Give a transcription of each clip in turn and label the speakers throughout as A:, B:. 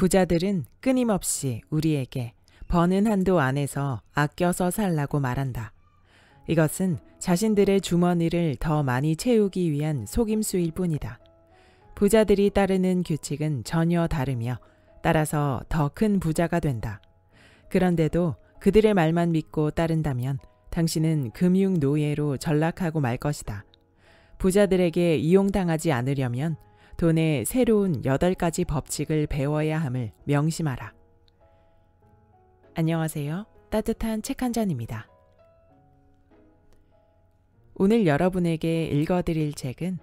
A: 부자들은 끊임없이 우리에게 버는 한도 안에서 아껴서 살라고 말한다. 이것은 자신들의 주머니를 더 많이 채우기 위한 속임수일 뿐이다. 부자들이 따르는 규칙은 전혀 다르며 따라서 더 큰 부자가 된다. 그런데도 그들의 말만 믿고 따른다면 당신은 금융 노예로 전락하고 말 것이다. 부자들에게 이용당하지 않으려면 돈의 새로운 8가지 법칙을 배워야 함을 명심하라. 안녕하세요. 따뜻한 책 한 잔입니다. 오늘 여러분에게 읽어드릴 책은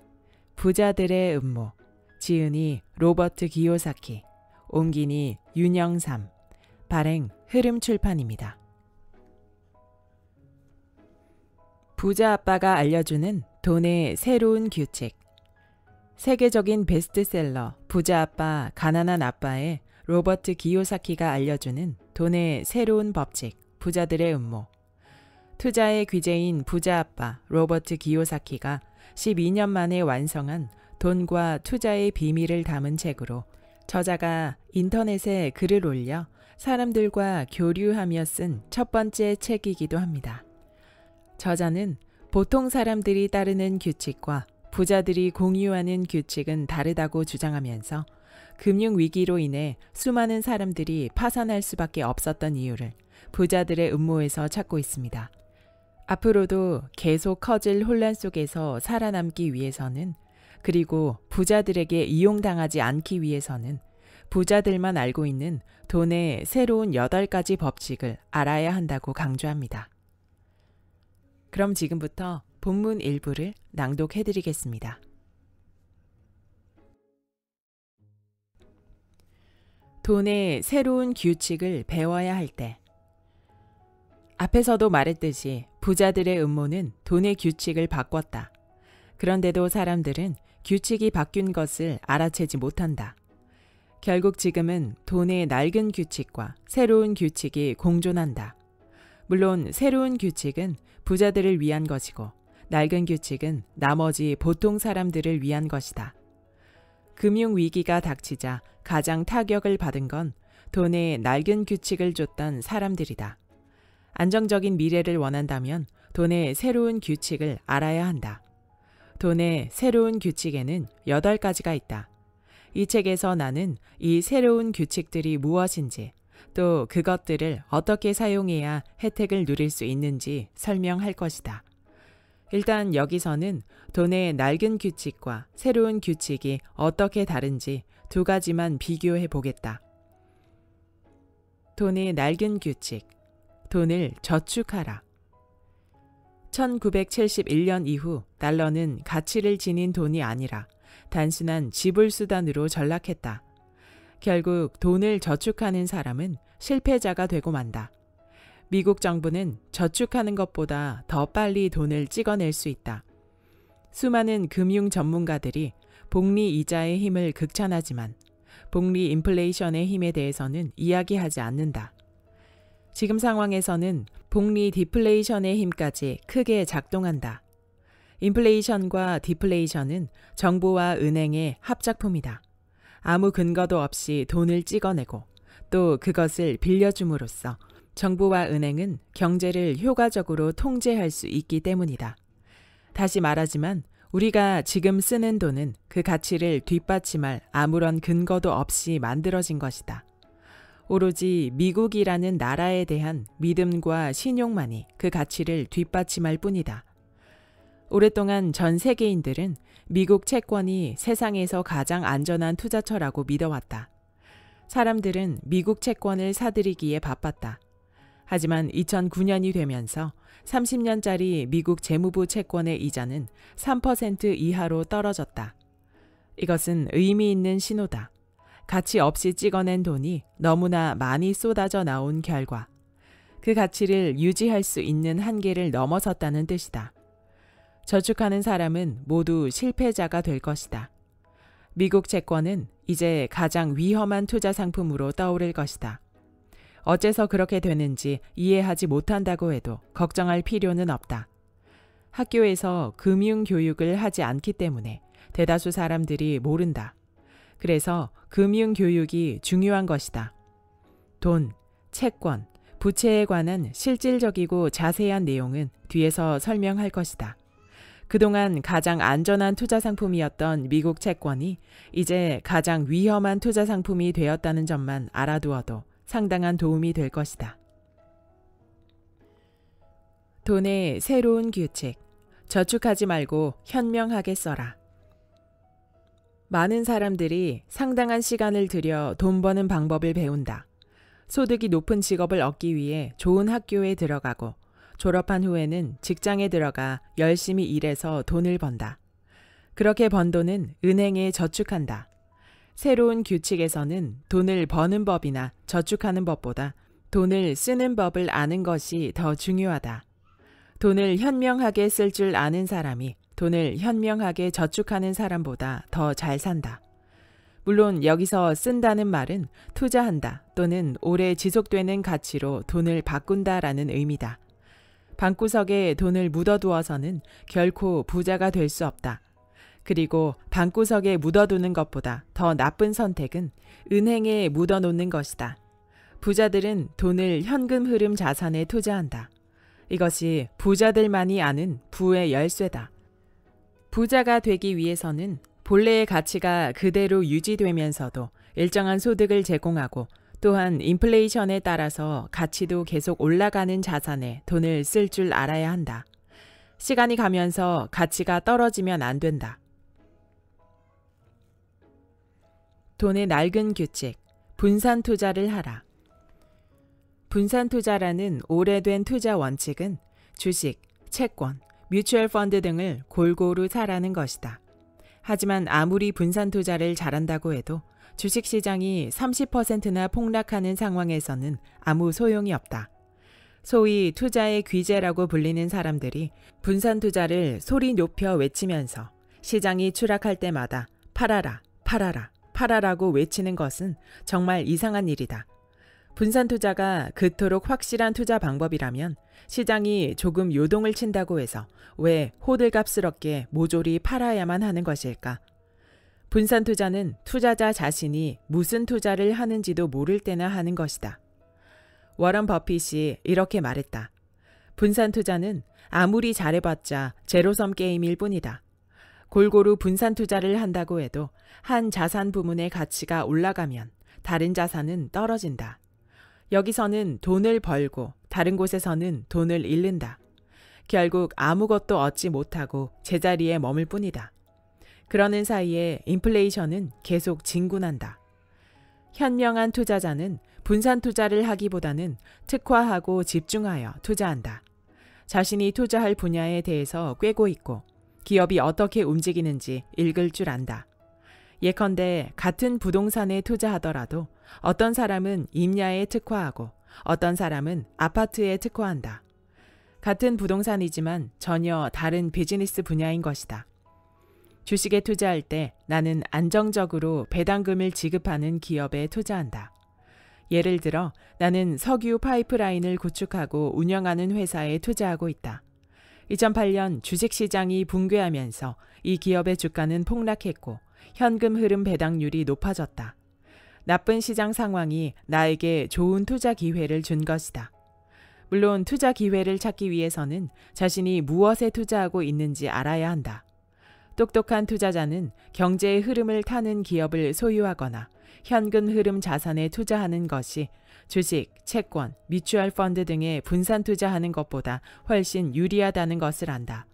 A: 부자들의 음모, 지은이 로버트 기요사키, 옮기니 윤영삼, 발행 흐름 출판입니다. 부자 아빠가 알려주는 돈의 새로운 규칙 세계적인 베스트셀러 부자 아빠 가난한 아빠의 로버트 기요사키가 알려주는 돈의 새로운 법칙 부자들의 음모 투자의 귀재인 부자 아빠 로버트 기요사키가 12년 만에 완성한 돈과 투자의 비밀을 담은 책으로 저자가 인터넷에 글을 올려 사람들과 교류하며 쓴 첫 번째 책이기도 합니다. 저자는 보통 사람들이 따르는 규칙과 부자들이 공유하는 규칙은 다르다고 주장하면서 금융위기로 인해 수많은 사람들이 파산할 수밖에 없었던 이유를 부자들의 음모에서 찾고 있습니다. 앞으로도 계속 커질 혼란 속에서 살아남기 위해서는 그리고 부자들에게 이용당하지 않기 위해서는 부자들만 알고 있는 돈의 새로운 8가지 법칙을 알아야 한다고 강조합니다. 그럼 지금부터 본문 일부를 낭독해 드리겠습니다. 돈의 새로운 규칙을 배워야 할 때. 앞에서도 말했듯이 부자들의 음모는 돈의 규칙을 바꿨다. 그런데도 사람들은 규칙이 바뀐 것을 알아채지 못한다. 결국 지금은 돈의 낡은 규칙과 새로운 규칙이 공존한다. 물론 새로운 규칙은 부자들을 위한 것이고 낡은 규칙은 나머지 보통 사람들을 위한 것이다. 금융위기가 닥치자 가장 타격을 받은 건 돈에 낡은 규칙을 줬던 사람들이다. 안정적인 미래를 원한다면 돈의 새로운 규칙을 알아야 한다. 돈의 새로운 규칙에는 8가지가 있다. 이 책에서 나는 이 새로운 규칙들이 무엇인지 또 그것들을 어떻게 사용해야 혜택을 누릴 수 있는지 설명할 것이다. 일단 여기서는 돈의 낡은 규칙과 새로운 규칙이 어떻게 다른지 두 가지만 비교해 보겠다. 돈의 낡은 규칙. 돈을 저축하라. 1971년 이후 달러는 가치를 지닌 돈이 아니라 단순한 지불수단으로 전락했다. 결국 돈을 저축하는 사람은 실패자가 되고 만다. 미국 정부는 저축하는 것보다 더 빨리 돈을 찍어낼 수 있다. 수많은 금융 전문가들이 복리 이자의 힘을 극찬하지만 복리 인플레이션의 힘에 대해서는 이야기하지 않는다. 지금 상황에서는 복리 디플레이션의 힘까지 크게 작동한다. 인플레이션과 디플레이션은 정부와 은행의 합작품이다. 아무 근거도 없이 돈을 찍어내고 또 그것을 빌려줌으로써 정부와 은행은 경제를 효과적으로 통제할 수 있기 때문이다. 다시 말하지만 우리가 지금 쓰는 돈은 그 가치를 뒷받침할 아무런 근거도 없이 만들어진 것이다. 오로지 미국이라는 나라에 대한 믿음과 신용만이 그 가치를 뒷받침할 뿐이다. 오랫동안 전 세계인들은 미국 채권이 세상에서 가장 안전한 투자처라고 믿어왔다. 사람들은 미국 채권을 사들이기에 바빴다. 하지만 2009년이 되면서 30년짜리 미국 재무부 채권의 이자는 3% 이하로 떨어졌다. 이것은 의미 있는 신호다. 가치 없이 찍어낸 돈이 너무나 많이 쏟아져 나온 결과. 그 가치를 유지할 수 있는 한계를 넘어섰다는 뜻이다. 저축하는 사람은 모두 실패자가 될 것이다. 미국 채권은 이제 가장 위험한 투자 상품으로 떠오를 것이다. 어째서 그렇게 되는지 이해하지 못한다고 해도 걱정할 필요는 없다. 학교에서 금융 교육을 하지 않기 때문에 대다수 사람들이 모른다. 그래서 금융 교육이 중요한 것이다. 돈, 채권, 부채에 관한 실질적이고 자세한 내용은 뒤에서 설명할 것이다. 그동안 가장 안전한 투자 상품이었던 미국 채권이 이제 가장 위험한 투자 상품이 되었다는 점만 알아두어도 상당한 도움이 될 것이다. 돈의 새로운 규칙. 저축하지 말고 현명하게 써라. 많은 사람들이 상당한 시간을 들여 돈 버는 방법을 배운다. 소득이 높은 직업을 얻기 위해 좋은 학교에 들어가고 졸업한 후에는 직장에 들어가 열심히 일해서 돈을 번다. 그렇게 번 돈은 은행에 저축한다. 새로운 규칙에서는 돈을 버는 법이나 저축하는 법보다 돈을 쓰는 법을 아는 것이 더 중요하다. 돈을 현명하게 쓸 줄 아는 사람이 돈을 현명하게 저축하는 사람보다 더 잘 산다. 물론 여기서 쓴다는 말은 투자한다 또는 오래 지속되는 가치로 돈을 바꾼다라는 의미다. 방구석에 돈을 묻어두어서는 결코 부자가 될 수 없다. 그리고 방구석에 묻어두는 것보다 더 나쁜 선택은 은행에 묻어놓는 것이다. 부자들은 돈을 현금 흐름 자산에 투자한다. 이것이 부자들만이 아는 부의 열쇠다. 부자가 되기 위해서는 본래의 가치가 그대로 유지되면서도 일정한 소득을 제공하고 또한 인플레이션에 따라서 가치도 계속 올라가는 자산에 돈을 쓸 줄 알아야 한다. 시간이 가면서 가치가 떨어지면 안 된다. 돈의 낡은 규칙, 분산 투자를 하라. 분산 투자라는 오래된 투자 원칙은 주식, 채권, 뮤추얼 펀드 등을 골고루 사라는 것이다. 하지만 아무리 분산 투자를 잘한다고 해도 주식 시장이 30%나 폭락하는 상황에서는 아무 소용이 없다. 소위 투자의 귀재라고 불리는 사람들이 분산 투자를 소리 높여 외치면서 시장이 추락할 때마다 팔아라, 팔아라, 팔아라고 외치는 것은 정말 이상한 일이다. 분산 투자가 그토록 확실한 투자 방법이라면 시장이 조금 요동을 친다고 해서 왜 호들갑스럽게 모조리 팔아야만 하는 것일까? 분산 투자는 투자자 자신이 무슨 투자를 하는지도 모를 때나 하는 것이다. 워런 버핏이 이렇게 말했다. 분산 투자는 아무리 잘해봤자 제로섬 게임일 뿐이다. 골고루 분산 투자를 한다고 해도 한 자산 부문의 가치가 올라가면 다른 자산은 떨어진다. 여기서는 돈을 벌고 다른 곳에서는 돈을 잃는다. 결국 아무것도 얻지 못하고 제자리에 머물 뿐이다. 그러는 사이에 인플레이션은 계속 진군한다. 현명한 투자자는 분산 투자를 하기보다는 특화하고 집중하여 투자한다. 자신이 투자할 분야에 대해서 꿰고 있고 기업이 어떻게 움직이는지 읽을 줄 안다. 예컨대 같은 부동산에 투자하더라도 어떤 사람은 임야에 특화하고 어떤 사람은 아파트에 특화한다. 같은 부동산이지만 전혀 다른 비즈니스 분야인 것이다. 주식에 투자할 때 나는 안정적으로 배당금을 지급하는 기업에 투자한다. 예를 들어 나는 석유 파이프라인을 구축하고 운영하는 회사에 투자하고 있다. 2008년 주식시장이 붕괴하면서 이 기업의 주가는 폭락했고 현금 흐름 배당률이 높아졌다. 나쁜 시장 상황이 나에게 좋은 투자 기회를 준 것이다. 물론 투자 기회를 찾기 위해서는 자신이 무엇에 투자하고 있는지 알아야 한다. 똑똑한 투자자는 경제의 흐름을 타는 기업을 소유하거나 현금 흐름 자산에 투자하는 것이 주식, 채권, 미추얼 펀드 등에 분산 투자하는 것보다 훨씬 유리하다는 것을 안다.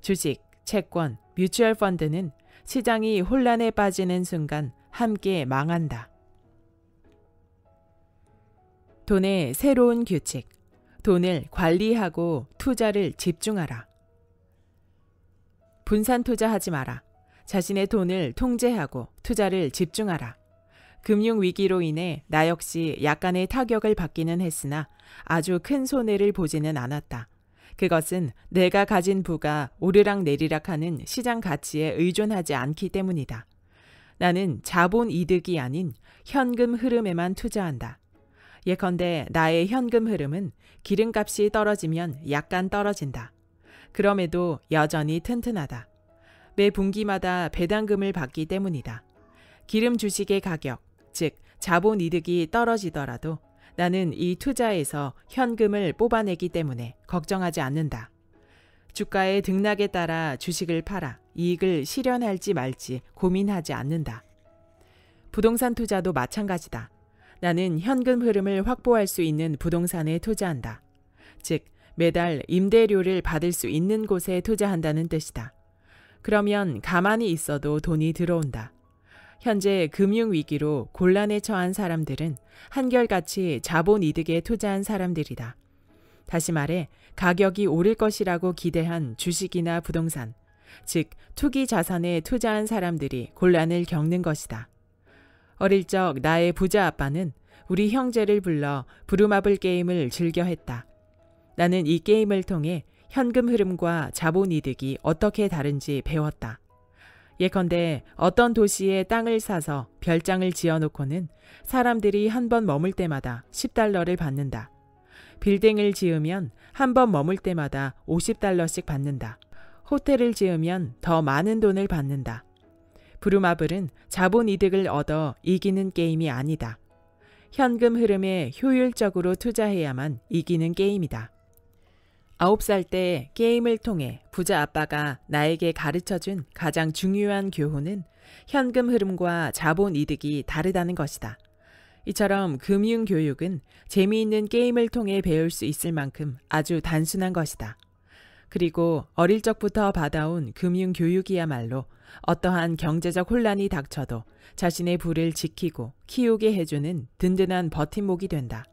A: 주식, 채권, 뮤추얼 펀드는 시장이 혼란에 빠지는 순간 함께 망한다. 돈의 새로운 규칙. 돈을 관리하고 투자를 집중하라. 분산 투자하지 마라. 자신의 돈을 통제하고 투자를 집중하라. 금융 위기로 인해 나 역시 약간의 타격을 받기는 했으나 아주 큰 손해를 보지는 않았다. 그것은 내가 가진 부가 오르락 내리락 하는 시장 가치에 의존하지 않기 때문이다. 나는 자본 이득이 아닌 현금 흐름에만 투자한다. 예컨대 나의 현금 흐름은 기름값이 떨어지면 약간 떨어진다. 그럼에도 여전히 튼튼하다. 매 분기마다 배당금을 받기 때문이다. 기름 주식의 가격, 즉 자본 이득이 떨어지더라도 나는 이 투자에서 현금을 뽑아내기 때문에 걱정하지 않는다. 주가의 등락에 따라 주식을 팔아 이익을 실현할지 말지 고민하지 않는다. 부동산 투자도 마찬가지다. 나는 현금 흐름을 확보할 수 있는 부동산에 투자한다. 즉, 매달 임대료를 받을 수 있는 곳에 투자한다는 뜻이다. 그러면 가만히 있어도 돈이 들어온다. 현재 금융위기로 곤란에 처한 사람들은 한결같이 자본 이득에 투자한 사람들이다. 다시 말해 가격이 오를 것이라고 기대한 주식이나 부동산, 즉 투기 자산에 투자한 사람들이 곤란을 겪는 것이다. 어릴 적 나의 부자 아빠는 우리 형제를 불러 부루마블 게임을 즐겨 했다. 나는 이 게임을 통해 현금 흐름과 자본 이득이 어떻게 다른지 배웠다. 예컨대 어떤 도시에 땅을 사서 별장을 지어놓고는 사람들이 한 번 머물 때마다 10달러를 받는다. 빌딩을 지으면 한 번 머물 때마다 50달러씩 받는다. 호텔을 지으면 더 많은 돈을 받는다. 브루마블은 자본 이득을 얻어 이기는 게임이 아니다. 현금 흐름에 효율적으로 투자해야만 이기는 게임이다. 아홉 살때 게임을 통해 부자 아빠가 나에게 가르쳐 준 가장 중요한 교훈은 현금 흐름과 자본 이득이 다르다는 것이다. 이처럼 금융 교육은 재미있는 게임을 통해 배울 수 있을 만큼 아주 단순한 것이다. 그리고 어릴 적부터 받아온 금융 교육이야말로 어떠한 경제적 혼란이 닥쳐도 자신의 부를 지키고 키우게 해주는 든든한 버팀목이 된다.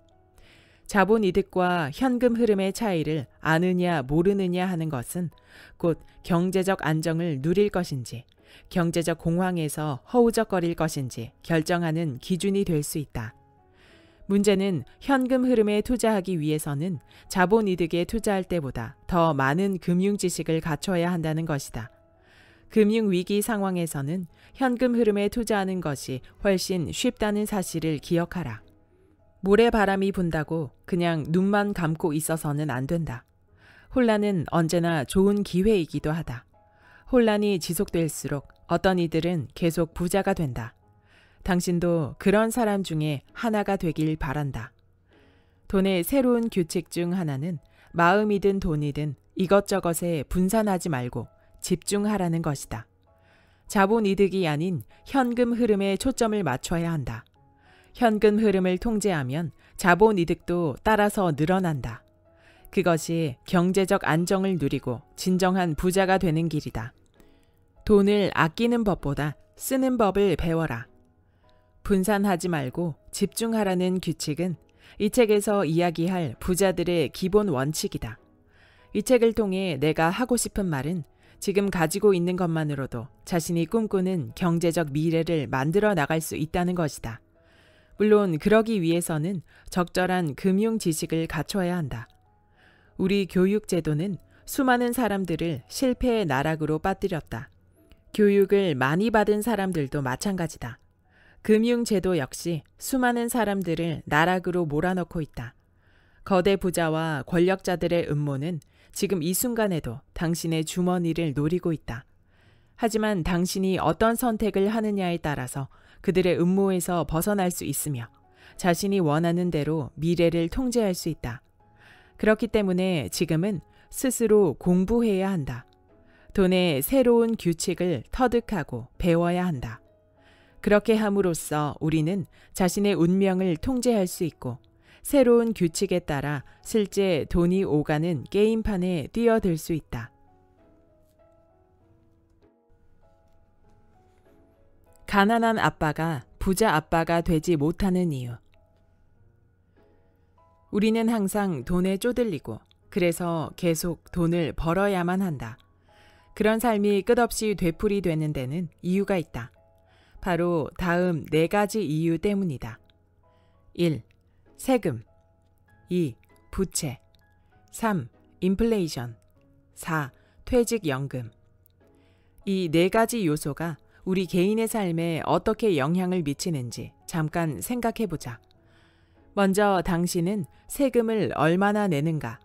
A: 자본 이득과 현금 흐름의 차이를 아느냐 모르느냐 하는 것은 곧 경제적 안정을 누릴 것인지 경제적 공황에서 허우적거릴 것인지 결정하는 기준이 될 수 있다. 문제는 현금 흐름에 투자하기 위해서는 자본 이득에 투자할 때보다 더 많은 금융 지식을 갖춰야 한다는 것이다. 금융 위기 상황에서는 현금 흐름에 투자하는 것이 훨씬 쉽다는 사실을 기억하라. 모래바람이 분다고 그냥 눈만 감고 있어서는 안 된다. 혼란은 언제나 좋은 기회이기도 하다. 혼란이 지속될수록 어떤 이들은 계속 부자가 된다. 당신도 그런 사람 중에 하나가 되길 바란다. 돈의 새로운 규칙 중 하나는 마음이든 돈이든 이것저것에 분산하지 말고 집중하라는 것이다. 자본 이득이 아닌 현금 흐름에 초점을 맞춰야 한다. 현금 흐름을 통제하면 자본 이득도 따라서 늘어난다. 그것이 경제적 안정을 누리고 진정한 부자가 되는 길이다. 돈을 아끼는 법보다 쓰는 법을 배워라. 분산하지 말고 집중하라는 규칙은 이 책에서 이야기할 부자들의 기본 원칙이다. 이 책을 통해 내가 하고 싶은 말은 지금 가지고 있는 것만으로도 자신이 꿈꾸는 경제적 미래를 만들어 나갈 수 있다는 것이다. 물론 그러기 위해서는 적절한 금융 지식을 갖춰야 한다. 우리 교육 제도는 수많은 사람들을 실패의 나락으로 빠뜨렸다. 교육을 많이 받은 사람들도 마찬가지다. 금융제도 역시 수많은 사람들을 나락으로 몰아넣고 있다. 거대 부자와 권력자들의 음모는 지금 이 순간에도 당신의 주머니를 노리고 있다. 하지만 당신이 어떤 선택을 하느냐에 따라서 그들의 음모에서 벗어날 수 있으며 자신이 원하는 대로 미래를 통제할 수 있다. 그렇기 때문에 지금은 스스로 공부해야 한다. 돈의 새로운 규칙을 터득하고 배워야 한다. 그렇게 함으로써 우리는 자신의 운명을 통제할 수 있고 새로운 규칙에 따라 실제 돈이 오가는 게임판에 뛰어들 수 있다. 가난한 아빠가 부자 아빠가 되지 못하는 이유. 우리는 항상 돈에 쪼들리고 그래서 계속 돈을 벌어야만 한다. 그런 삶이 끝없이 되풀이 되는 데는 이유가 있다. 바로 다음 네 가지 이유 때문이다. 1. 세금 2. 부채 3. 인플레이션 4. 퇴직연금 이 네 가지 요소가 우리 개인의 삶에 어떻게 영향을 미치는지 잠깐 생각해 보자. 먼저 당신은 세금을 얼마나 내는가?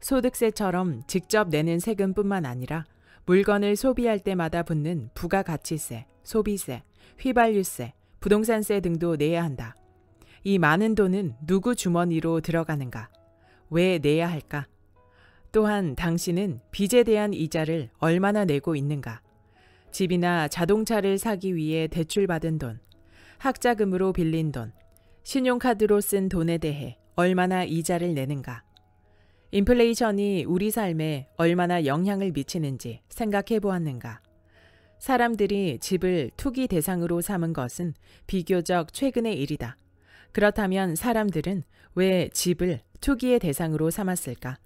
A: 소득세처럼 직접 내는 세금뿐만 아니라 물건을 소비할 때마다 붙는 부가가치세, 소비세, 휘발유세, 부동산세 등도 내야 한다. 이 많은 돈은 누구 주머니로 들어가는가? 왜 내야 할까? 또한 당신은 빚에 대한 이자를 얼마나 내고 있는가? 집이나 자동차를 사기 위해 대출받은 돈, 학자금으로 빌린 돈, 신용카드로 쓴 돈에 대해 얼마나 이자를 내는가. 인플레이션이 우리 삶에 얼마나 영향을 미치는지 생각해 보았는가. 사람들이 집을 투기 대상으로 삼은 것은 비교적 최근의 일이다. 그렇다면 사람들은 왜 집을 투기의 대상으로 삼았을까?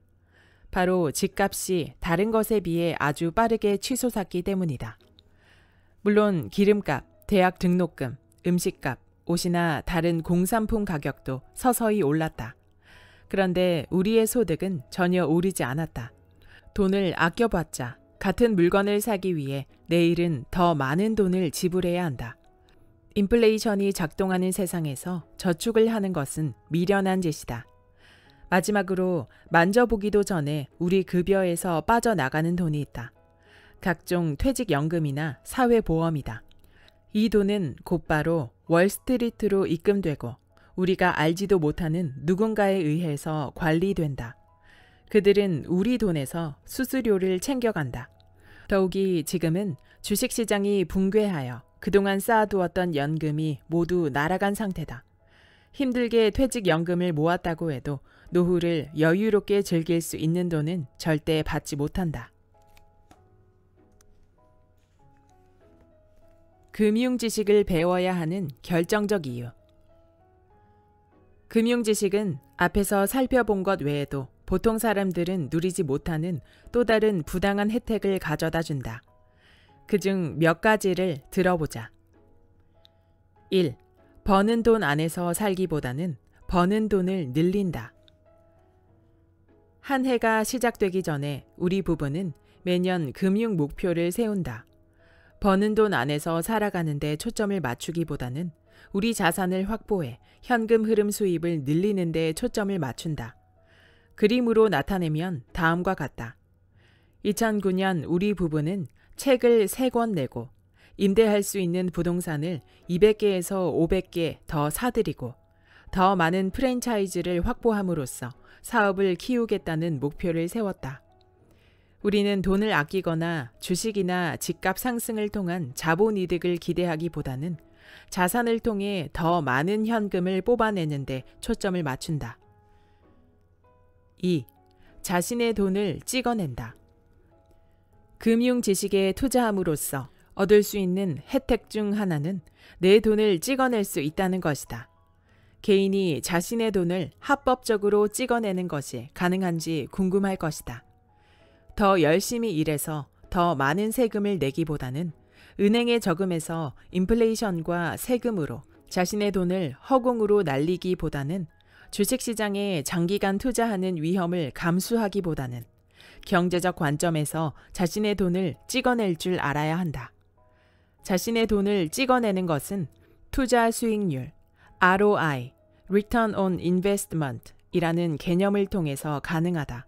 A: 바로 집값이 다른 것에 비해 아주 빠르게 취소샀기 때문이다. 물론 기름값, 대학 등록금, 음식값, 옷이나 다른 공산품 가격도 서서히 올랐다. 그런데 우리의 소득은 전혀 오르지 않았다. 돈을 아껴봤자 같은 물건을 사기 위해 내일은 더 많은 돈을 지불해야 한다. 인플레이션이 작동하는 세상에서 저축을 하는 것은 미련한 짓이다. 마지막으로 만져보기도 전에 우리 급여에서 빠져나가는 돈이 있다. 각종 퇴직연금이나 사회보험이다. 이 돈은 곧바로 월스트리트로 입금되고 우리가 알지도 못하는 누군가에 의해서 관리된다. 그들은 우리 돈에서 수수료를 챙겨간다. 더욱이 지금은 주식시장이 붕괴하여 그동안 쌓아두었던 연금이 모두 날아간 상태다. 힘들게 퇴직연금을 모았다고 해도 노후를 여유롭게 즐길 수 있는 돈은 절대 받지 못한다. 금융 지식을 배워야 하는 결정적 이유. 금융 지식은 앞에서 살펴본 것 외에도 보통 사람들은 누리지 못하는 또 다른 부당한 혜택을 가져다 준다. 그 중 몇 가지를 들어보자. 1. 버는 돈 안에서 살기보다는 버는 돈을 늘린다. 한 해가 시작되기 전에 우리 부부는 매년 금융 목표를 세운다. 버는 돈 안에서 살아가는 데 초점을 맞추기보다는 우리 자산을 확보해 현금 흐름 수입을 늘리는 데 초점을 맞춘다. 그림으로 나타내면 다음과 같다. 2009년 우리 부부는 책을 3권 내고 임대할 수 있는 부동산을 200개에서 500개 더 사들이고 더 많은 프랜차이즈를 확보함으로써 사업을 키우겠다는 목표를 세웠다. 우리는 돈을 아끼거나 주식이나 집값 상승을 통한 자본 이득을 기대하기보다는 자산을 통해 더 많은 현금을 뽑아내는데 초점을 맞춘다. 2. 자신의 돈을 찍어낸다. 금융 지식에 투자함으로써 얻을 수 있는 혜택 중 하나는 내 돈을 찍어낼 수 있다는 것이다. 개인이 자신의 돈을 합법적으로 찍어내는 것이 가능한지 궁금할 것이다. 더 열심히 일해서 더 많은 세금을 내기보다는 은행에 저금해서 인플레이션과 세금으로 자신의 돈을 허공으로 날리기보다는 주식시장에 장기간 투자하는 위험을 감수하기보다는 경제적 관점에서 자신의 돈을 찍어낼 줄 알아야 한다. 자신의 돈을 찍어내는 것은 투자 수익률, ROI, Return on Investment 이라는 개념을 통해서 가능하다.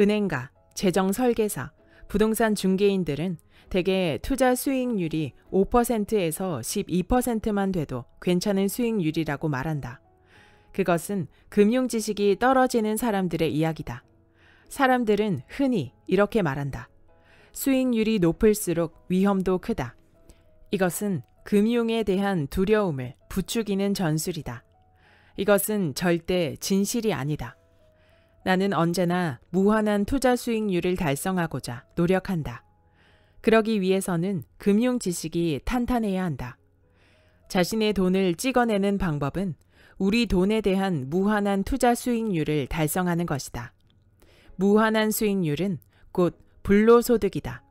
A: 은행가, 재정 설계사, 부동산 중개인들은 대개 투자 수익률이 5%에서 12%만 돼도 괜찮은 수익률이라고 말한다. 그것은 금융 지식이 떨어지는 사람들의 이야기다. 사람들은 흔히 이렇게 말한다. 수익률이 높을수록 위험도 크다. 이것은 금융에 대한 두려움을 부추기는 전술이다. 이것은 절대 진실이 아니다. 나는 언제나 무한한 투자 수익률을 달성하고자 노력한다. 그러기 위해서는 금융 지식이 탄탄해야 한다. 자신의 돈을 찍어내는 방법은 우리 돈에 대한 무한한 투자 수익률을 달성하는 것이다. 무한한 수익률은 곧 불로소득이다.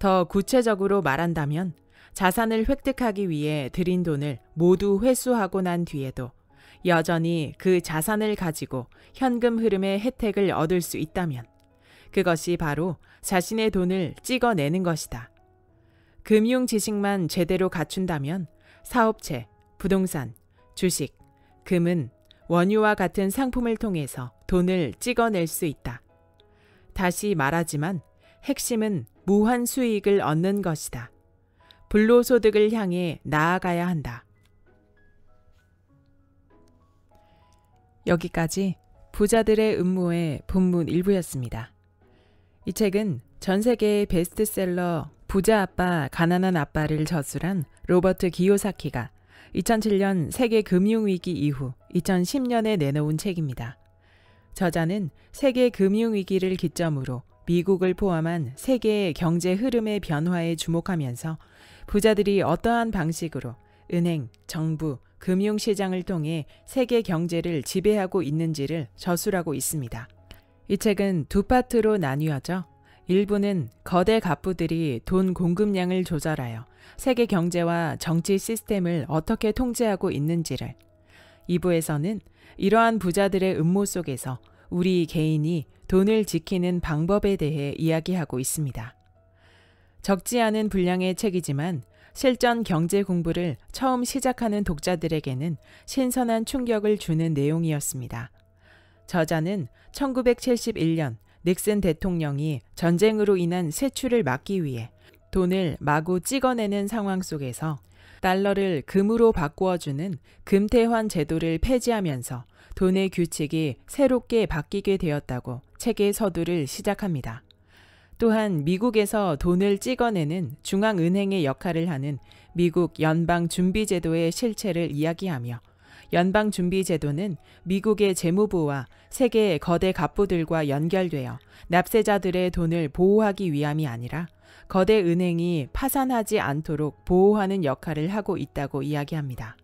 A: 더 구체적으로 말한다면 자산을 획득하기 위해 들인 돈을 모두 회수하고 난 뒤에도 여전히 그 자산을 가지고 현금 흐름의 혜택을 얻을 수 있다면 그것이 바로 자신의 돈을 찍어내는 것이다. 금융 지식만 제대로 갖춘다면 사업체, 부동산, 주식, 금은 원유와 같은 상품을 통해서 돈을 찍어낼 수 있다. 다시 말하지만 핵심은 무한 수익을 얻는 것이다. 불로소득을 향해 나아가야 한다. 여기까지 부자들의 음모의 본문 일부였습니다. 이 책은 전 세계의 베스트셀러 부자 아빠, 가난한 아빠를 저술한 로버트 기요사키가 2007년 세계 금융위기 이후 2010년에 내놓은 책입니다. 저자는 세계 금융위기를 기점으로 미국을 포함한 세계의 경제 흐름의 변화에 주목하면서 부자들이 어떠한 방식으로 은행, 정부, 금융시장을 통해 세계 경제를 지배하고 있는지를 저술하고 있습니다. 이 책은 두 파트로 나뉘어져 일부는 거대 갑부들이 돈 공급량을 조절하여 세계 경제와 정치 시스템을 어떻게 통제하고 있는지를 2부에서는 이러한 부자들의 음모 속에서 우리 개인이 돈을 지키는 방법에 대해 이야기하고 있습니다. 적지 않은 분량의 책이지만 실전 경제 공부를 처음 시작하는 독자들에게는 신선한 충격을 주는 내용이었습니다. 저자는 1971년 닉슨 대통령이 전쟁으로 인한 세출을 막기 위해 돈을 마구 찍어내는 상황 속에서 달러를 금으로 바꾸어주는 금태환 제도를 폐지하면서 돈의 규칙이 새롭게 바뀌게 되었다고 책의 서두를 시작합니다. 또한 미국에서 돈을 찍어내는 중앙은행의 역할을 하는 미국 연방준비제도의 실체를 이야기하며 연방준비제도는 미국의 재무부와 세계의 거대 갑부들과 연결되어 납세자들의 돈을 보호하기 위함이 아니라 거대 은행이 파산하지 않도록 보호하는 역할을 하고 있다고 이야기합니다.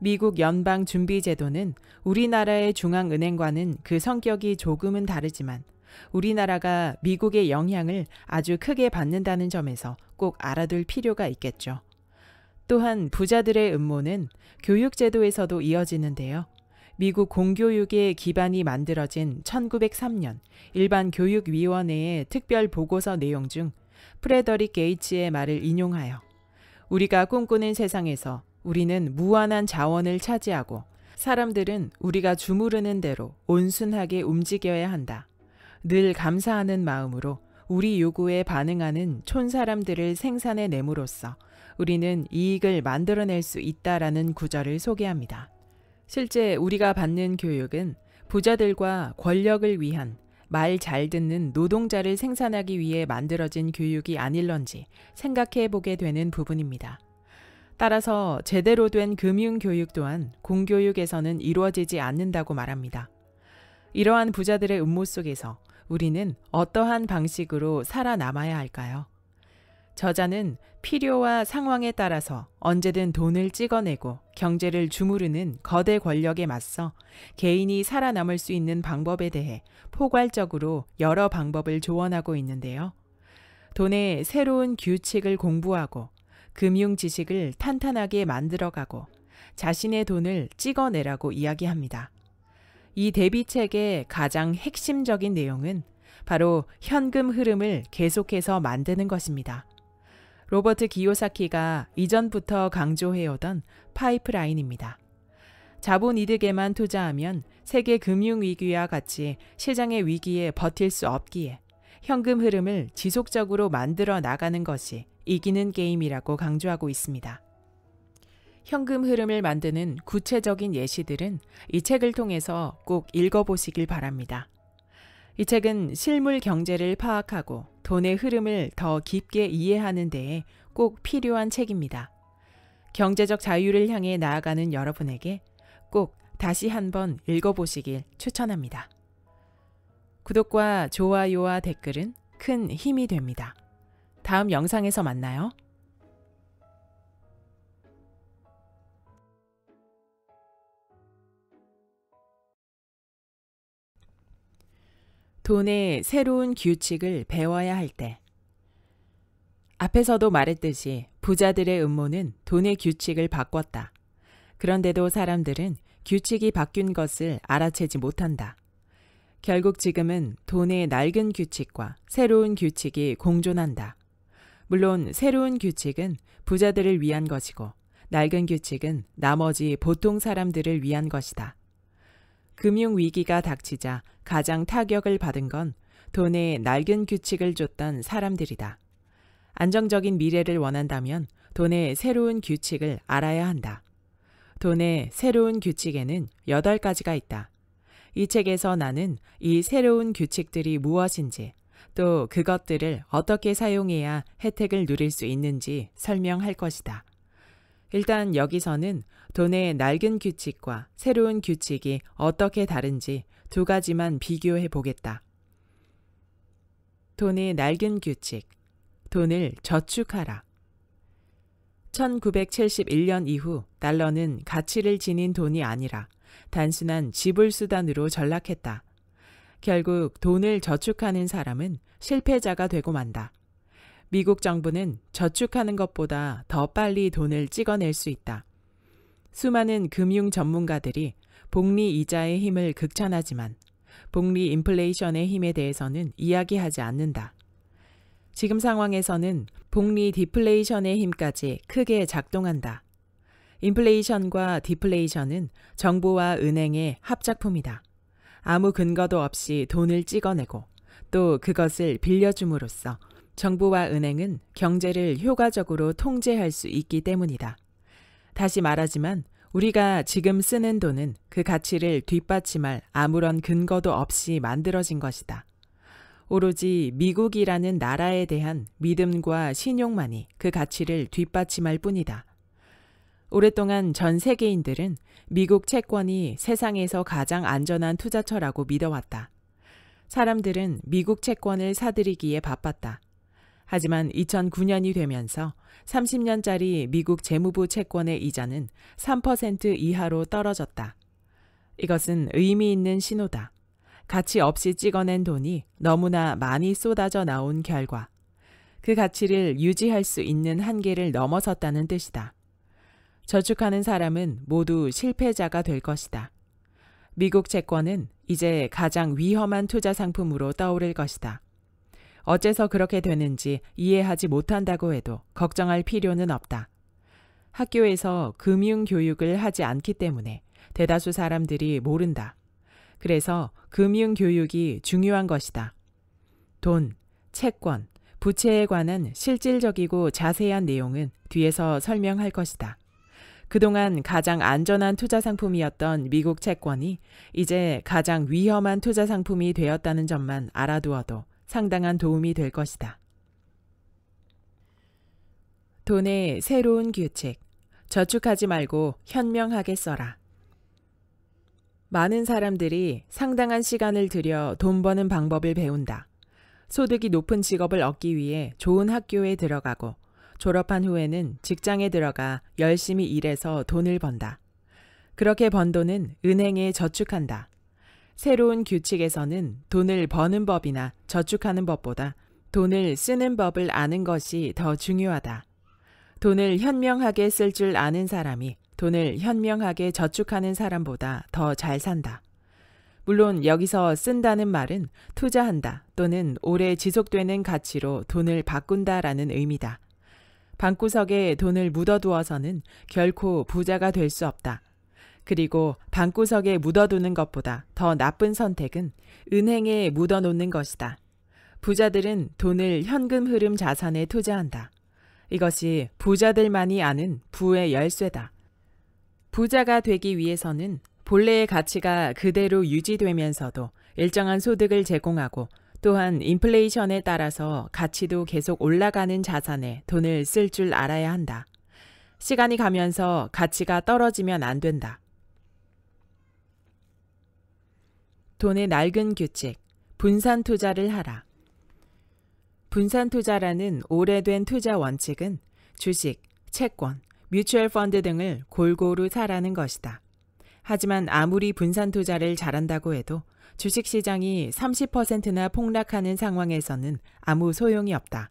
A: 미국 연방준비제도는 우리나라의 중앙은행과는 그 성격이 조금은 다르지만 우리나라가 미국의 영향을 아주 크게 받는다는 점에서 꼭 알아둘 필요가 있겠죠. 또한 부자들의 음모는 교육제도에서도 이어지는데요. 미국 공교육의 기반이 만들어진 1903년 일반 교육위원회의 특별 보고서 내용 중 프레더릭 게이츠의 말을 인용하여 우리가 꿈꾸는 세상에서 우리는 무한한 자원을 차지하고 사람들은 우리가 주무르는 대로 온순하게 움직여야 한다. 늘 감사하는 마음으로 우리 요구에 반응하는 촌사람들을 생산해 내므로써 우리는 이익을 만들어낼 수 있다라는 구절을 소개합니다. 실제 우리가 받는 교육은 부자들과 권력을 위한 말 잘 듣는 노동자를 생산하기 위해 만들어진 교육이 아닐런지 생각해 보게 되는 부분입니다. 따라서 제대로 된 금융교육 또한 공교육에서는 이루어지지 않는다고 말합니다. 이러한 부자들의 음모 속에서 우리는 어떠한 방식으로 살아남아야 할까요? 저자는 필요와 상황에 따라서 언제든 돈을 찍어내고 경제를 주무르는 거대 권력에 맞서 개인이 살아남을 수 있는 방법에 대해 포괄적으로 여러 방법을 조언하고 있는데요. 돈의 새로운 규칙을 공부하고 금융 지식을 탄탄하게 만들어가고 자신의 돈을 찍어내라고 이야기합니다. 이 대비책의 가장 핵심적인 내용은 바로 현금 흐름을 계속해서 만드는 것입니다. 로버트 기요사키가 이전부터 강조해오던 파이프라인입니다. 자본 이득에만 투자하면 세계 금융위기와 같이 시장의 위기에 버틸 수 없기에 현금 흐름을 지속적으로 만들어 나가는 것이 이기는 게임이라고 강조하고 있습니다. 현금 흐름을 만드는 구체적인 예시들은 이 책을 통해서 꼭 읽어보시길 바랍니다. 이 책은 실물 경제를 파악하고 돈의 흐름을 더 깊게 이해하는 데에 꼭 필요한 책입니다. 경제적 자유를 향해 나아가는 여러분에게 꼭 다시 한번 읽어보시길 추천합니다. 구독과 좋아요와 댓글은 큰 힘이 됩니다. 다음 영상에서 만나요. 돈의 새로운 규칙을 배워야 할 때. 앞에서도 말했듯이 부자들의 음모는 돈의 규칙을 바꿨다. 그런데도 사람들은 규칙이 바뀐 것을 알아채지 못한다. 결국 지금은 돈의 낡은 규칙과 새로운 규칙이 공존한다. 물론 새로운 규칙은 부자들을 위한 것이고 낡은 규칙은 나머지 보통 사람들을 위한 것이다. 금융위기가 닥치자 가장 타격을 받은 건 돈에 낡은 규칙을 줬던 사람들이다. 안정적인 미래를 원한다면 돈의 새로운 규칙을 알아야 한다. 돈의 새로운 규칙에는 8가지가 있다. 이 책에서 나는 이 새로운 규칙들이 무엇인지 또 그것들을 어떻게 사용해야 혜택을 누릴 수 있는지 설명할 것이다. 일단 여기서는 돈의 낡은 규칙과 새로운 규칙이 어떻게 다른지 두 가지만 비교해 보겠다. 돈의 낡은 규칙. 돈을 저축하라. 1971년 이후 달러는 가치를 지닌 돈이 아니라 단순한 지불수단으로 전락했다. 결국 돈을 저축하는 사람은 실패자가 되고 만다. 미국 정부는 저축하는 것보다 더 빨리 돈을 찍어낼 수 있다. 수많은 금융 전문가들이 복리 이자의 힘을 극찬하지만 복리 인플레이션의 힘에 대해서는 이야기하지 않는다. 지금 상황에서는 복리 디플레이션의 힘까지 크게 작동한다. 인플레이션과 디플레이션은 정부와 은행의 합작품이다. 아무 근거도 없이 돈을 찍어내고 또 그것을 빌려줌으로써 정부와 은행은 경제를 효과적으로 통제할 수 있기 때문이다. 다시 말하지만 우리가 지금 쓰는 돈은 그 가치를 뒷받침할 아무런 근거도 없이 만들어진 것이다. 오로지 미국이라는 나라에 대한 믿음과 신용만이 그 가치를 뒷받침할 뿐이다. 오랫동안 전 세계인들은 미국 채권이 세상에서 가장 안전한 투자처라고 믿어왔다. 사람들은 미국 채권을 사들이기에 바빴다. 하지만 2009년이 되면서 30년짜리 미국 재무부 채권의 이자는 3% 이하로 떨어졌다. 이것은 의미 있는 신호다. 가치 없이 찍어낸 돈이 너무나 많이 쏟아져 나온 결과. 그 가치를 유지할 수 있는 한계를 넘어섰다는 뜻이다. 저축하는 사람은 모두 실패자가 될 것이다. 미국 채권은 이제 가장 위험한 투자 상품으로 떠오를 것이다. 어째서 그렇게 되는지 이해하지 못한다고 해도 걱정할 필요는 없다. 학교에서 금융 교육을 하지 않기 때문에 대다수 사람들이 모른다. 그래서 금융 교육이 중요한 것이다. 돈, 채권, 부채에 관한 실질적이고 자세한 내용은 뒤에서 설명할 것이다. 그동안 가장 안전한 투자 상품이었던 미국 채권이 이제 가장 위험한 투자 상품이 되었다는 점만 알아두어도 상당한 도움이 될 것이다. 돈의 새로운 규칙. 저축하지 말고 현명하게 써라. 많은 사람들이 상당한 시간을 들여 돈 버는 방법을 배운다. 소득이 높은 직업을 얻기 위해 좋은 학교에 들어가고 졸업한 후에는 직장에 들어가 열심히 일해서 돈을 번다. 그렇게 번 돈은 은행에 저축한다. 새로운 규칙에서는 돈을 버는 법이나 저축하는 법보다 돈을 쓰는 법을 아는 것이 더 중요하다. 돈을 현명하게 쓸 줄 아는 사람이 돈을 현명하게 저축하는 사람보다 더 잘 산다. 물론 여기서 쓴다는 말은 투자한다 또는 오래 지속되는 가치로 돈을 바꾼다라는 의미다. 방구석에 돈을 묻어두어서는 결코 부자가 될 수 없다. 그리고 방구석에 묻어두는 것보다 더 나쁜 선택은 은행에 묻어놓는 것이다. 부자들은 돈을 현금 흐름 자산에 투자한다. 이것이 부자들만이 아는 부의 열쇠다. 부자가 되기 위해서는 본래의 가치가 그대로 유지되면서도 일정한 소득을 제공하고 또한 인플레이션에 따라서 가치도 계속 올라가는 자산에 돈을 쓸 줄 알아야 한다. 시간이 가면서 가치가 떨어지면 안 된다. 돈의 낡은 규칙, 분산 투자를 하라. 분산 투자라는 오래된 투자 원칙은 주식, 채권, 뮤추얼 펀드 등을 골고루 사라는 것이다. 하지만 아무리 분산 투자를 잘한다고 해도 주식 시장이 30%나 폭락하는 상황에서는 아무 소용이 없다.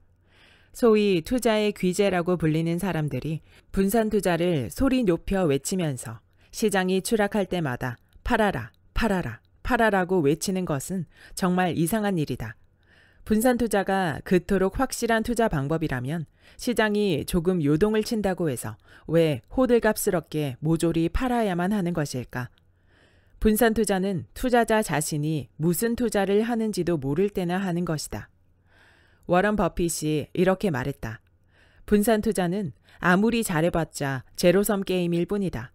A: 소위 투자의 귀재라고 불리는 사람들이 분산 투자를 소리 높여 외치면서 시장이 추락할 때마다 팔아라, 팔아라, 팔아라고 외치는 것은 정말 이상한 일이다. 분산 투자가 그토록 확실한 투자 방법이라면 시장이 조금 요동을 친다고 해서 왜 호들갑스럽게 모조리 팔아야만 하는 것일까? 분산 투자는 투자자 자신이 무슨 투자를 하는지도 모를 때나 하는 것이다. 워런 버핏이 이렇게 말했다. 분산 투자는 아무리 잘해봤자 제로섬 게임일 뿐이다.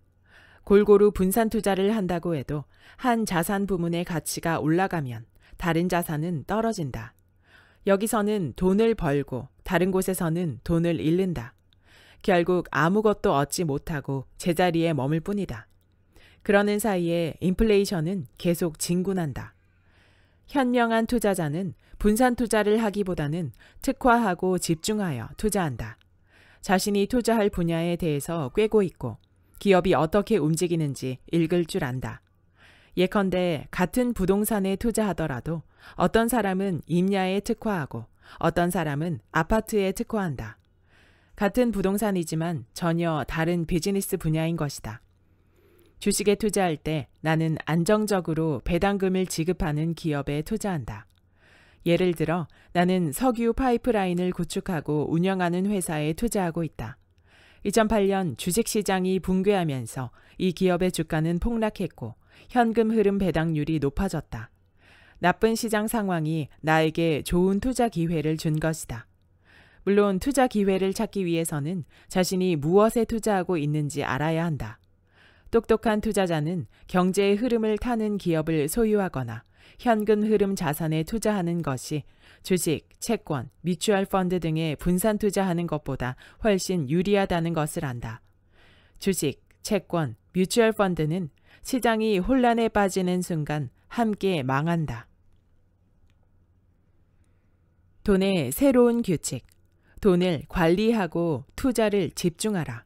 A: 골고루 분산 투자를 한다고 해도 한 자산 부문의 가치가 올라가면 다른 자산은 떨어진다. 여기서는 돈을 벌고 다른 곳에서는 돈을 잃는다. 결국 아무것도 얻지 못하고 제자리에 머물 뿐이다. 그러는 사이에 인플레이션은 계속 진군한다. 현명한 투자자는 분산 투자를 하기보다는 특화하고 집중하여 투자한다. 자신이 투자할 분야에 대해서 꿰고 있고 기업이 어떻게 움직이는지 읽을 줄 안다. 예컨대 같은 부동산에 투자하더라도 어떤 사람은 임야에 특화하고 어떤 사람은 아파트에 특화한다. 같은 부동산이지만 전혀 다른 비즈니스 분야인 것이다. 주식에 투자할 때 나는 안정적으로 배당금을 지급하는 기업에 투자한다. 예를 들어 나는 석유 파이프라인을 구축하고 운영하는 회사에 투자하고 있다. 2008년 주식시장이 붕괴하면서 이 기업의 주가는 폭락했고 현금 흐름 배당률이 높아졌다. 나쁜 시장 상황이 나에게 좋은 투자 기회를 준 것이다. 물론 투자 기회를 찾기 위해서는 자신이 무엇에 투자하고 있는지 알아야 한다. 똑똑한 투자자는 경제의 흐름을 타는 기업을 소유하거나 현금 흐름 자산에 투자하는 것이 주식, 채권, 미추얼 펀드 등에 분산 투자하는 것보다 훨씬 유리하다는 것을 안다. 주식, 채권, 뮤추얼 펀드는 시장이 혼란에 빠지는 순간 함께 망한다. 돈의 새로운 규칙. 돈을 관리하고 투자를 집중하라.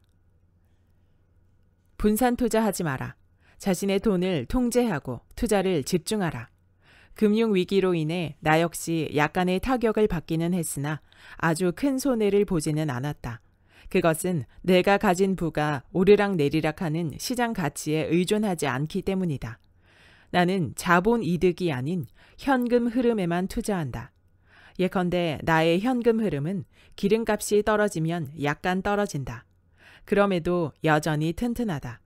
A: 분산 투자하지 마라. 자신의 돈을 통제하고 투자를 집중하라. 금융위기로 인해 나 역시 약간의 타격을 받기는 했으나 아주 큰 손해를 보지는 않았다. 그것은 내가 가진 부가 오르락 내리락 하는 시장 가치에 의존하지 않기 때문이다. 나는 자본 이득이 아닌 현금 흐름에만 투자한다. 예컨대 나의 현금 흐름은 기름값이 떨어지면 약간 떨어진다. 그럼에도 여전히 튼튼하다.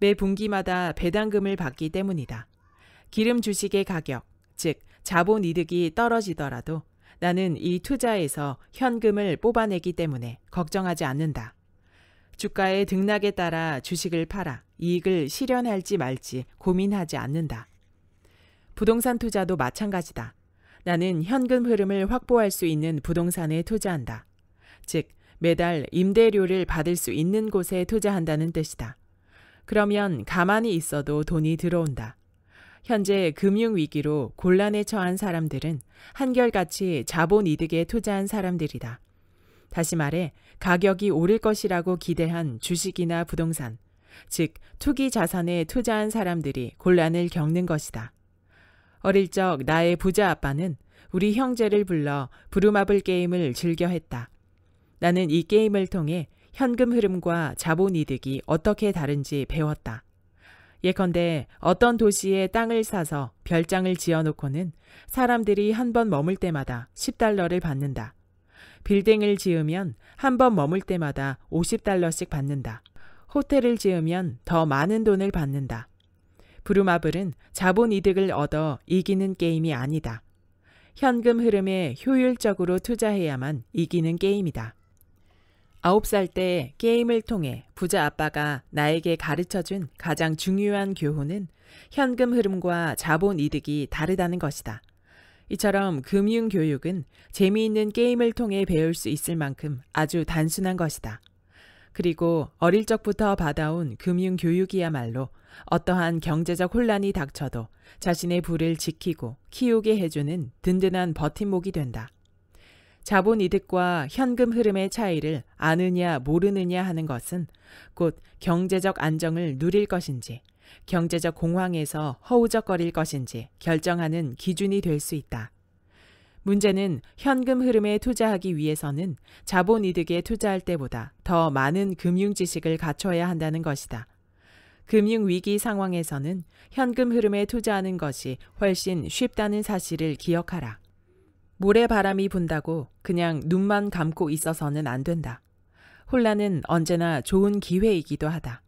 A: 매 분기마다 배당금을 받기 때문이다. 기름 주식의 가격, 즉, 자본 이득이 떨어지더라도 나는 이 투자에서 현금을 뽑아내기 때문에 걱정하지 않는다. 주가의 등락에 따라 주식을 팔아 이익을 실현할지 말지 고민하지 않는다. 부동산 투자도 마찬가지다. 나는 현금 흐름을 확보할 수 있는 부동산에 투자한다. 즉, 매달 임대료를 받을 수 있는 곳에 투자한다는 뜻이다. 그러면 가만히 있어도 돈이 들어온다. 현재 금융위기로 곤란에 처한 사람들은 한결같이 자본 이득에 투자한 사람들이다. 다시 말해 가격이 오를 것이라고 기대한 주식이나 부동산, 즉 투기 자산에 투자한 사람들이 곤란을 겪는 것이다. 어릴 적 나의 부자 아빠는 우리 형제를 불러 부루마블 게임을 즐겨 했다. 나는 이 게임을 통해 현금 흐름과 자본 이득이 어떻게 다른지 배웠다. 예컨대 어떤 도시에 땅을 사서 별장을 지어놓고는 사람들이 한 번 머물 때마다 10달러를 받는다. 빌딩을 지으면 한 번 머물 때마다 50달러씩 받는다. 호텔을 지으면 더 많은 돈을 받는다. 브루마블은 자본 이득을 얻어 이기는 게임이 아니다. 현금 흐름에 효율적으로 투자해야만 이기는 게임이다. 아홉 살때 게임을 통해 부자 아빠가 나에게 가르쳐 준 가장 중요한 교훈은 현금 흐름과 자본 이득이 다르다는 것이다. 이처럼 금융 교육은 재미있는 게임을 통해 배울 수 있을 만큼 아주 단순한 것이다. 그리고 어릴 적부터 받아온 금융 교육이야말로 어떠한 경제적 혼란이 닥쳐도 자신의 부를 지키고 키우게 해주는 든든한 버팀목이 된다. 자본 이득과 현금 흐름의 차이를 아느냐 모르느냐 하는 것은 곧 경제적 안정을 누릴 것인지 경제적 공황에서 허우적거릴 것인지 결정하는 기준이 될 수 있다. 문제는 현금 흐름에 투자하기 위해서는 자본 이득에 투자할 때보다 더 많은 금융 지식을 갖춰야 한다는 것이다. 금융 위기 상황에서는 현금 흐름에 투자하는 것이 훨씬 쉽다는 사실을 기억하라. 모래바람이 분다고 그냥 눈만 감고 있어서는 안 된다. 혼란은 언제나 좋은 기회이기도 하다.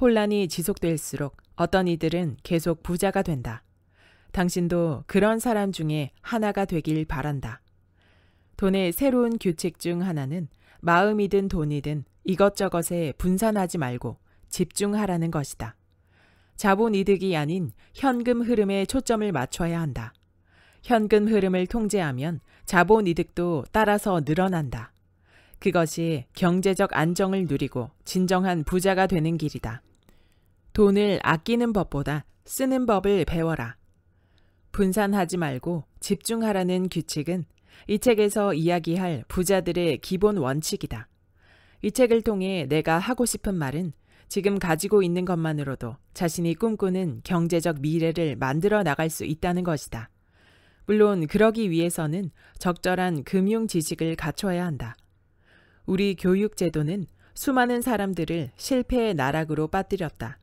A: 혼란이 지속될수록 어떤 이들은 계속 부자가 된다. 당신도 그런 사람 중에 하나가 되길 바란다. 돈의 새로운 규칙 중 하나는 마음이든 돈이든 이것저것에 분산하지 말고 집중하라는 것이다. 자본 이득이 아닌 현금 흐름에 초점을 맞춰야 한다. 현금 흐름을 통제하면 자본 이득도 따라서 늘어난다. 그것이 경제적 안정을 누리고 진정한 부자가 되는 길이다. 돈을 아끼는 법보다 쓰는 법을 배워라. 분산하지 말고 집중하라는 규칙은 이 책에서 이야기할 부자들의 기본 원칙이다. 이 책을 통해 내가 하고 싶은 말은 지금 가지고 있는 것만으로도 자신이 꿈꾸는 경제적 미래를 만들어 나갈 수 있다는 것이다. 물론 그러기 위해서는 적절한 금융 지식을 갖춰야 한다. 우리 교육제도는 수많은 사람들을 실패의 나락으로 빠뜨렸다.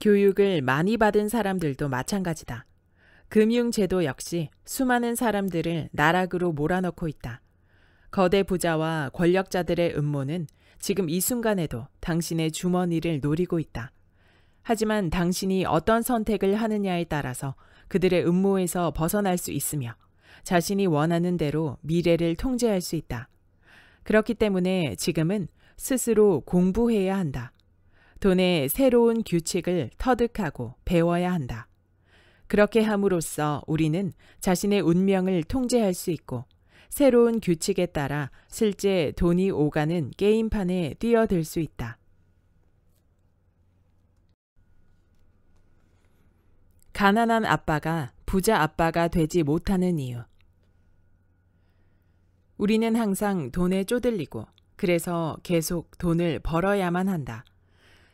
A: 교육을 많이 받은 사람들도 마찬가지다. 금융제도 역시 수많은 사람들을 나락으로 몰아넣고 있다. 거대 부자와 권력자들의 음모는 지금 이 순간에도 당신의 주머니를 노리고 있다. 하지만 당신이 어떤 선택을 하느냐에 따라서 그들의 음모에서 벗어날 수 있으며 자신이 원하는 대로 미래를 통제할 수 있다. 그렇기 때문에 지금은 스스로 공부해야 한다. 돈의 새로운 규칙을 터득하고 배워야 한다. 그렇게 함으로써 우리는 자신의 운명을 통제할 수 있고 새로운 규칙에 따라 실제 돈이 오가는 게임판에 뛰어들 수 있다. 가난한 아빠가 부자 아빠가 되지 못하는 이유. 우리는 항상 돈에 쪼들리고 그래서 계속 돈을 벌어야만 한다.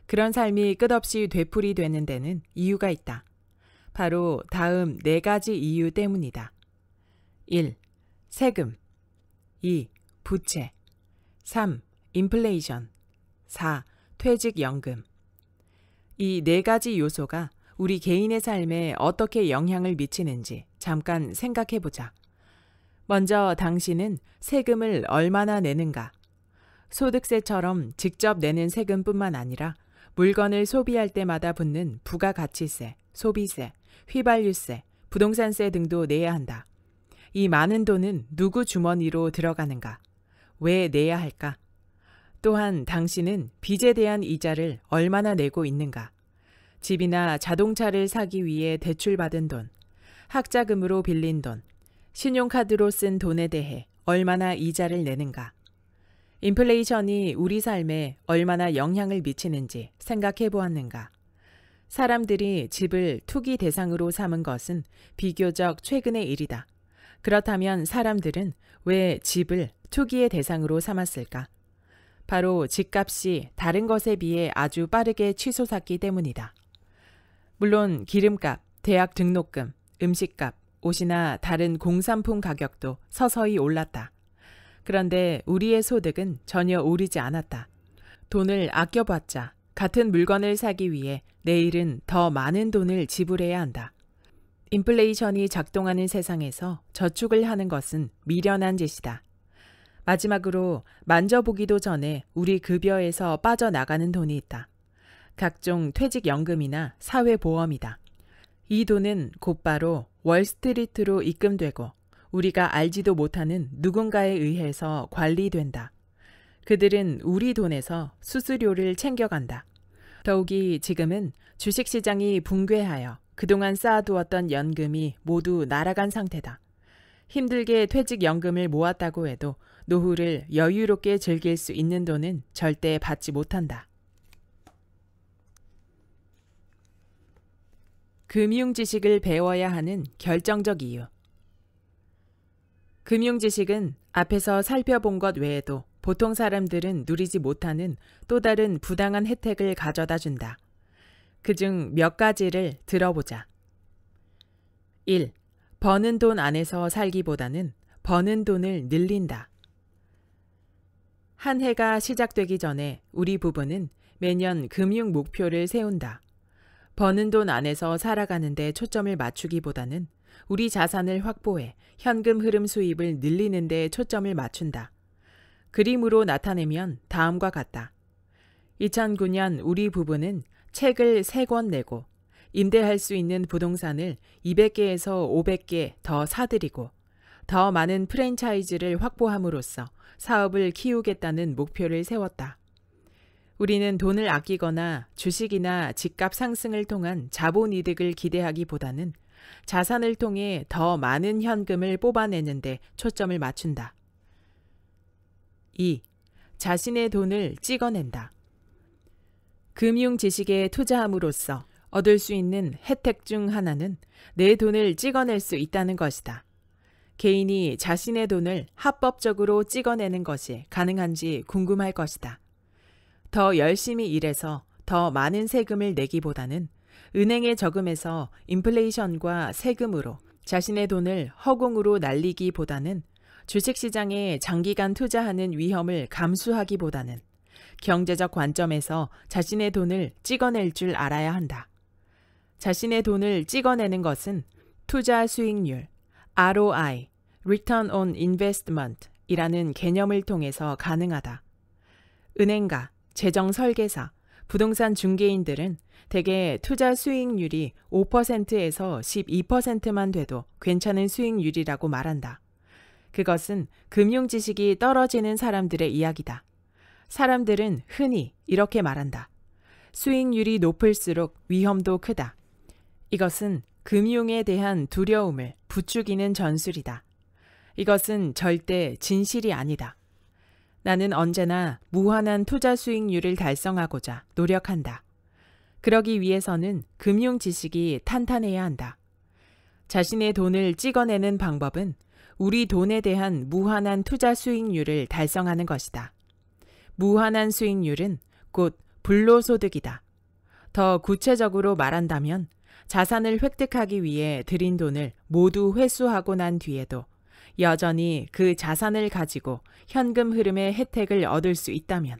A: 그런 삶이 끝없이 되풀이 되는 데는 이유가 있다. 바로 다음 네 가지 이유 때문이다. 1. 세금 2. 부채 3. 인플레이션 4. 퇴직연금 이 네 가지 요소가 우리 개인의 삶에 어떻게 영향을 미치는지 잠깐 생각해 보자. 먼저 당신은 세금을 얼마나 내는가? 소득세처럼 직접 내는 세금뿐만 아니라 물건을 소비할 때마다 붙는 부가가치세, 소비세, 휘발유세, 부동산세 등도 내야 한다. 이 많은 돈은 누구 주머니로 들어가는가? 왜 내야 할까? 또한 당신은 빚에 대한 이자를 얼마나 내고 있는가? 집이나 자동차를 사기 위해 대출받은 돈, 학자금으로 빌린 돈, 신용카드로 쓴 돈에 대해 얼마나 이자를 내는가. 인플레이션이 우리 삶에 얼마나 영향을 미치는지 생각해 보았는가. 사람들이 집을 투기 대상으로 삼은 것은 비교적 최근의 일이다. 그렇다면 사람들은 왜 집을 투기의 대상으로 삼았을까? 바로 집값이 다른 것에 비해 아주 빠르게 취소샀기 때문이다. 물론 기름값, 대학 등록금, 음식값, 옷이나 다른 공산품 가격도 서서히 올랐다. 그런데 우리의 소득은 전혀 오르지 않았다. 돈을 아껴봤자 같은 물건을 사기 위해 내일은 더 많은 돈을 지불해야 한다. 인플레이션이 작동하는 세상에서 저축을 하는 것은 미련한 짓이다. 마지막으로 만져보기도 전에 우리 급여에서 빠져나가는 돈이 있다. 각종 퇴직연금이나 사회보험이다. 이 돈은 곧바로 월스트리트로 입금되고 우리가 알지도 못하는 누군가에 의해서 관리된다. 그들은 우리 돈에서 수수료를 챙겨간다. 더욱이 지금은 주식시장이 붕괴하여 그동안 쌓아두었던 연금이 모두 날아간 상태다. 힘들게 퇴직연금을 모았다고 해도 노후를 여유롭게 즐길 수 있는 돈은 절대 받지 못한다. 금융 지식을 배워야 하는 결정적 이유. 금융 지식은 앞에서 살펴본 것 외에도 보통 사람들은 누리지 못하는 또 다른 부당한 혜택을 가져다 준다. 그 중 몇 가지를 들어보자. 1. 버는 돈 안에서 살기보다는 버는 돈을 늘린다. 한 해가 시작되기 전에 우리 부부는 매년 금융 목표를 세운다. 버는 돈 안에서 살아가는데 초점을 맞추기보다는 우리 자산을 확보해 현금 흐름 수입을 늘리는 데 초점을 맞춘다. 그림으로 나타내면 다음과 같다. 2009년 우리 부부는 책을 3권 내고 임대할 수 있는 부동산을 200개에서 500개 더 사들이고 더 많은 프랜차이즈를 확보함으로써 사업을 키우겠다는 목표를 세웠다. 우리는 돈을 아끼거나 주식이나 집값 상승을 통한 자본 이득을 기대하기보다는 자산을 통해 더 많은 현금을 뽑아내는데 초점을 맞춘다. 2. 자신의 돈을 찍어낸다. 금융 지식에 투자함으로써 얻을 수 있는 혜택 중 하나는 내 돈을 찍어낼 수 있다는 것이다. 개인이 자신의 돈을 합법적으로 찍어내는 것이 가능한지 궁금할 것이다. 더 열심히 일해서 더 많은 세금을 내기보다는 은행에 저금해서 인플레이션과 세금으로 자신의 돈을 허공으로 날리기보다는 주식시장에 장기간 투자하는 위험을 감수하기보다는 경제적 관점에서 자신의 돈을 찍어낼 줄 알아야 한다. 자신의 돈을 찍어내는 것은 투자 수익률, ROI, Return on Investment 이라는 개념을 통해서 가능하다. 은행가, 재정 설계사, 부동산 중개인들은 대개 투자 수익률이 5%에서 12%만 돼도 괜찮은 수익률이라고 말한다. 그것은 금융 지식이 떨어지는 사람들의 이야기다. 사람들은 흔히 이렇게 말한다. 수익률이 높을수록 위험도 크다. 이것은 금융에 대한 두려움을 부추기는 전술이다. 이것은 절대 진실이 아니다. 나는 언제나 무한한 투자 수익률을 달성하고자 노력한다. 그러기 위해서는 금융 지식이 탄탄해야 한다. 자신의 돈을 찍어내는 방법은 우리 돈에 대한 무한한 투자 수익률을 달성하는 것이다. 무한한 수익률은 곧 불로소득이다. 더 구체적으로 말한다면 자산을 획득하기 위해 들인 돈을 모두 회수하고 난 뒤에도 여전히 그 자산을 가지고 현금 흐름의 혜택을 얻을 수 있다면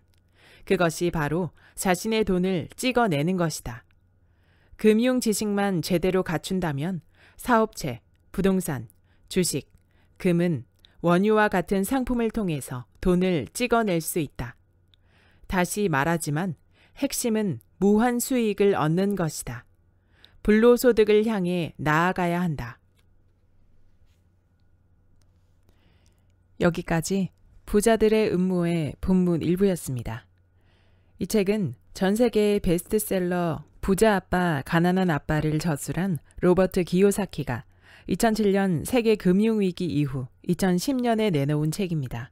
A: 그것이 바로 자신의 돈을 찍어내는 것이다. 금융 지식만 제대로 갖춘다면 사업체, 부동산, 주식, 금은 원유와 같은 상품을 통해서 돈을 찍어낼 수 있다. 다시 말하지만 핵심은 무한 수익을 얻는 것이다. 불로소득을 향해 나아가야 한다. 여기까지 부자들의 음모의 본문 일부였습니다. 이 책은 전 세계의 베스트셀러 부자 아빠, 가난한 아빠를 저술한 로버트 기요사키가 2007년 세계 금융위기 이후 2010년에 내놓은 책입니다.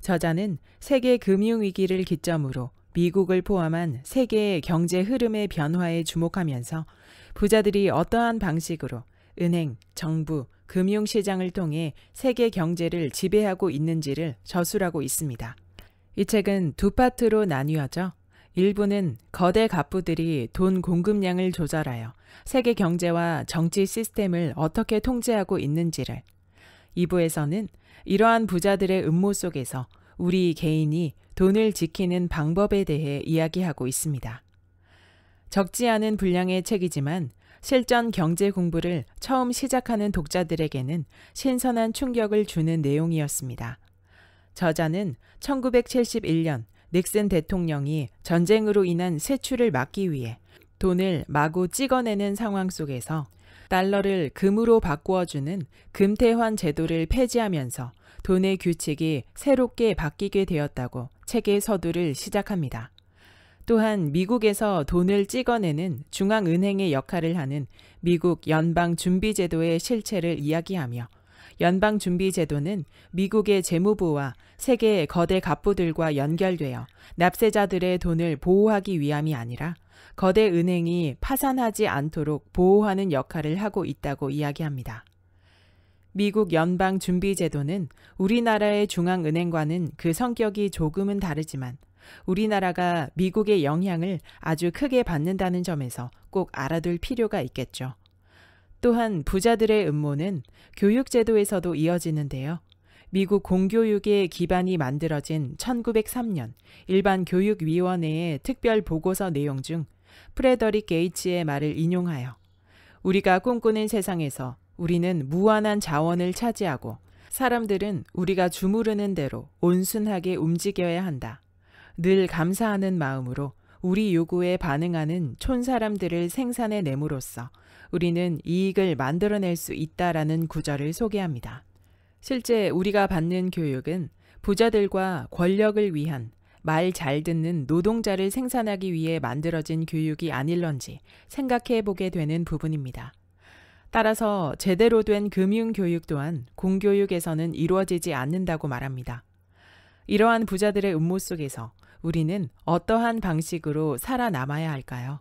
A: 저자는 세계 금융위기를 기점으로 미국을 포함한 세계의 경제 흐름의 변화에 주목하면서 부자들이 어떠한 방식으로 은행, 정부, 금융시장을 통해 세계 경제를 지배하고 있는지를 저술하고 있습니다. 이 책은 두 파트로 나뉘어져 일부는 거대 갑부들이 돈 공급량을 조절하여 세계 경제와 정치 시스템을 어떻게 통제하고 있는지를 2부에서는 이러한 부자들의 음모 속에서 우리 개인이 돈을 지키는 방법에 대해 이야기하고 있습니다. 적지 않은 분량의 책이지만 실전 경제 공부를 처음 시작하는 독자들에게는 신선한 충격을 주는 내용이었습니다. 저자는 1971년 닉슨 대통령이 전쟁으로 인한 세출을 막기 위해 돈을 마구 찍어내는 상황 속에서 달러를 금으로 바꾸어주는 금태환 제도를 폐지하면서 돈의 규칙이 새롭게 바뀌게 되었다고 책의 서두를 시작합니다. 또한 미국에서 돈을 찍어내는 중앙은행의 역할을 하는 미국 연방준비제도의 실체를 이야기하며 연방준비제도는 미국의 재무부와 세계의 거대 갑부들과 연결되어 납세자들의 돈을 보호하기 위함이 아니라 거대 은행이 파산하지 않도록 보호하는 역할을 하고 있다고 이야기합니다. 미국 연방준비제도는 우리나라의 중앙은행과는 그 성격이 조금은 다르지만 우리나라가 미국의 영향을 아주 크게 받는다는 점에서 꼭 알아둘 필요가 있겠죠. 또한 부자들의 음모는 교육제도에서도 이어지는데요. 미국 공교육의 기반이 만들어진 1903년 일반 교육위원회의 특별 보고서 내용 중 프레더릭 게이츠의 말을 인용하여 우리가 꿈꾸는 세상에서 우리는 무한한 자원을 차지하고 사람들은 우리가 주무르는 대로 온순하게 움직여야 한다. 늘 감사하는 마음으로 우리 요구에 반응하는 촌 사람들을 생산해 내므로써 우리는 이익을 만들어낼 수 있다라는 구절을 소개합니다. 실제 우리가 받는 교육은 부자들과 권력을 위한 말 잘 듣는 노동자를 생산하기 위해 만들어진 교육이 아닐런지 생각해 보게 되는 부분입니다. 따라서 제대로 된 금융 교육 또한 공교육에서는 이루어지지 않는다고 말합니다. 이러한 부자들의 음모 속에서 우리는 어떠한 방식으로 살아남아야 할까요?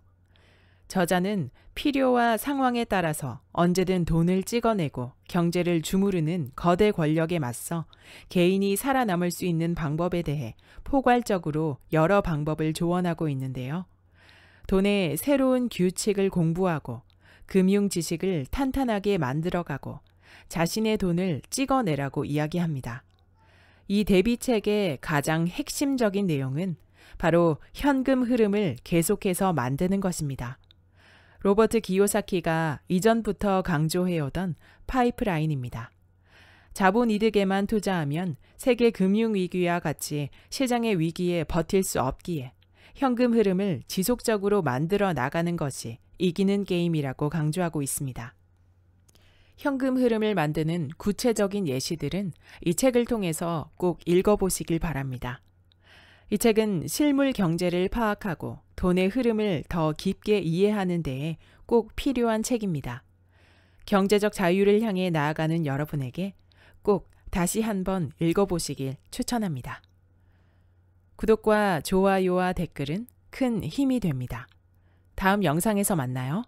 A: 저자는 필요와 상황에 따라서 언제든 돈을 찍어내고 경제를 주무르는 거대 권력에 맞서 개인이 살아남을 수 있는 방법에 대해 포괄적으로 여러 방법을 조언하고 있는데요. 돈의 새로운 규칙을 공부하고 금융 지식을 탄탄하게 만들어가고 자신의 돈을 찍어내라고 이야기합니다. 이 대비책의 가장 핵심적인 내용은 바로 현금 흐름을 계속해서 만드는 것입니다. 로버트 기요사키가 이전부터 강조해오던 파이프라인입니다. 자본 이득에만 투자하면 세계 금융위기와 같이 시장의 위기에 버틸 수 없기에 현금 흐름을 지속적으로 만들어 나가는 것이 이기는 게임이라고 강조하고 있습니다. 현금 흐름을 만드는 구체적인 예시들은 이 책을 통해서 꼭 읽어보시길 바랍니다. 이 책은 실물 경제를 파악하고 돈의 흐름을 더 깊게 이해하는 데에 꼭 필요한 책입니다. 경제적 자유를 향해 나아가는 여러분에게 꼭 다시 한번 읽어보시길 추천합니다. 구독과 좋아요와 댓글은 큰 힘이 됩니다. 다음 영상에서 만나요.